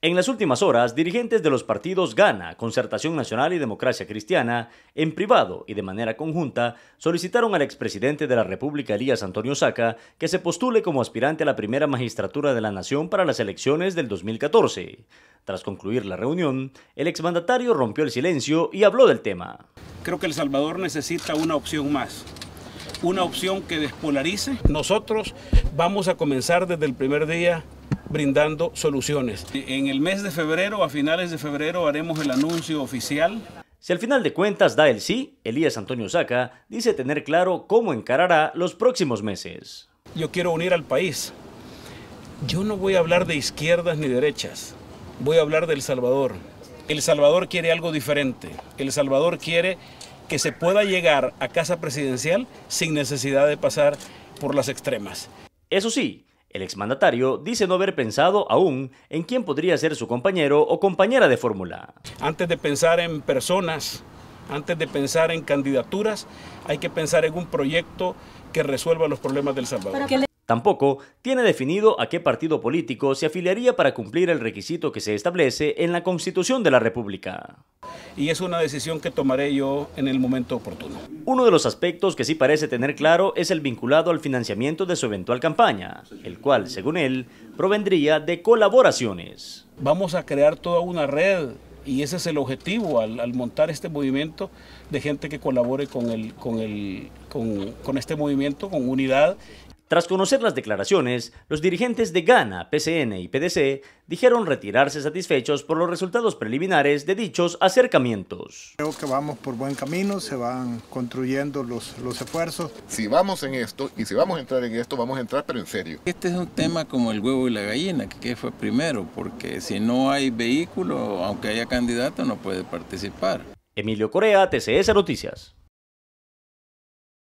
En las últimas horas, dirigentes de los partidos Gana, Concertación Nacional y Democracia Cristiana, en privado y de manera conjunta, solicitaron al expresidente de la República, Elías Antonio Saca, que se postule como aspirante a la primera magistratura de la Nación para las elecciones del 2014. Tras concluir la reunión, el exmandatario rompió el silencio y habló del tema. Creo que El Salvador necesita una opción más, una opción que despolarice. Nosotros vamos a comenzar desde el primer día brindando soluciones. En el mes de febrero, a finales de febrero, haremos el anuncio oficial. Si al final de cuentas da el sí, Elías Antonio Saca dice tener claro cómo encarará los próximos meses. Yo quiero unir al país. Yo no voy a hablar de izquierdas ni derechas. Voy a hablar del Salvador. El Salvador quiere algo diferente. El Salvador quiere que se pueda llegar a casa presidencial sin necesidad de pasar por las extremas. Eso sí, el exmandatario dice no haber pensado aún en quién podría ser su compañero o compañera de fórmula. Antes de pensar en personas, antes de pensar en candidaturas, hay que pensar en un proyecto que resuelva los problemas del Salvador. Tampoco tiene definido a qué partido político se afiliaría para cumplir el requisito que se establece en la Constitución de la República. Y es una decisión que tomaré yo en el momento oportuno. Uno de los aspectos que sí parece tener claro es el vinculado al financiamiento de su eventual campaña, el cual, según él, provendría de colaboraciones. Vamos a crear toda una red y ese es el objetivo al, montar este movimiento de gente que colabore con, con, con este movimiento, con unidad tras conocer las declaraciones, los dirigentes de Ghana, PCN y PDC dijeron retirarse satisfechos por los resultados preliminares de dichos acercamientos. Creo que vamos por buen camino, se van construyendo los, los esfuerzos. Si vamos en esto y si vamos a entrar en esto, vamos a entrar pero en serio. Este es un tema como el huevo y la gallina, que fue primero, porque si no hay vehículo, aunque haya candidato, no puede participar. Emilio Corea, TCS Noticias.